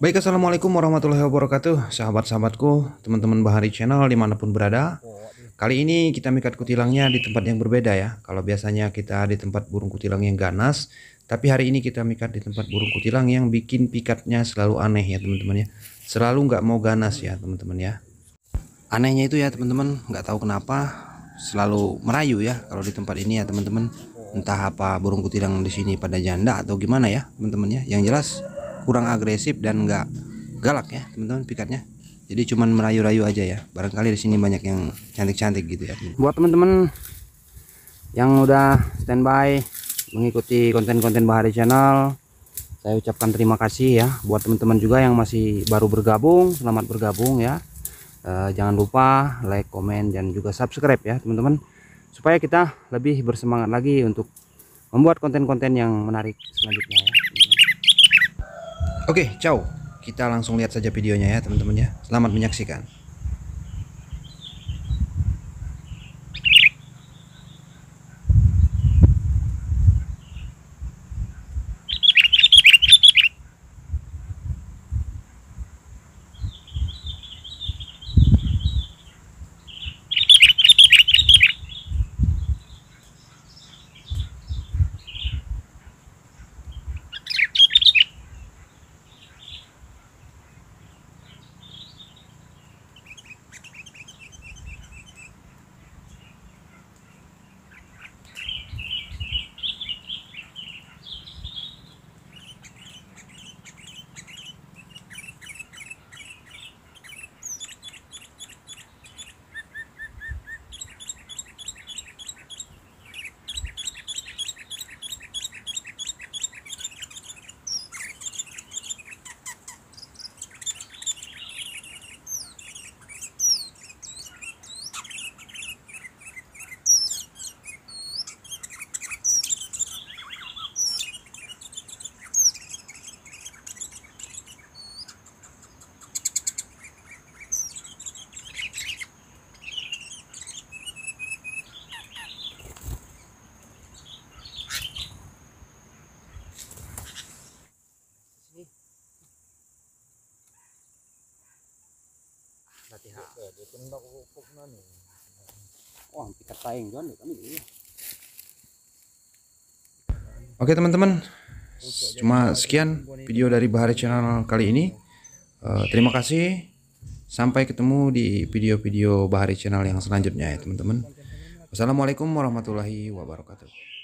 Baik assalamualaikum warahmatullahi wabarakatuh Sahabat-sahabatku, teman-teman Bahari Channel dimanapun berada Kali ini kita mikat kutilangnya di tempat yang berbeda ya Kalau biasanya kita di tempat burung kutilang yang ganas Tapi hari ini kita mikat di tempat burung kutilang yang bikin pikatnya selalu aneh ya teman-teman ya Selalu nggak mau ganas ya teman-teman ya Anehnya itu ya teman-teman, nggak tahu kenapa Selalu merayu ya kalau di tempat ini ya teman-teman Entah apa burung kutilang di sini pada janda atau gimana ya teman-teman ya Yang jelas kurang agresif dan nggak galak ya teman-teman pikatnya jadi cuman merayu-rayu aja ya barangkali di sini banyak yang cantik-cantik gitu ya buat teman-teman yang udah standby mengikuti konten-konten Bahari channel saya ucapkan terima kasih ya buat teman-teman juga yang masih baru bergabung selamat bergabung ya e, jangan lupa like comment dan juga subscribe ya teman-teman supaya kita lebih bersemangat lagi untuk membuat konten-konten yang menarik selanjutnya ya Oke, ciao. Kita langsung lihat saja videonya ya teman-teman ya. Selamat menyaksikan. Ya, ya. Oke teman-teman, cuma sekian video dari Bahari Channel kali ini. Eh, terima kasih. Sampai ketemu di video-video Bahari Channel yang selanjutnya ya teman-teman. Wassalamualaikum warahmatullahi wabarakatuh.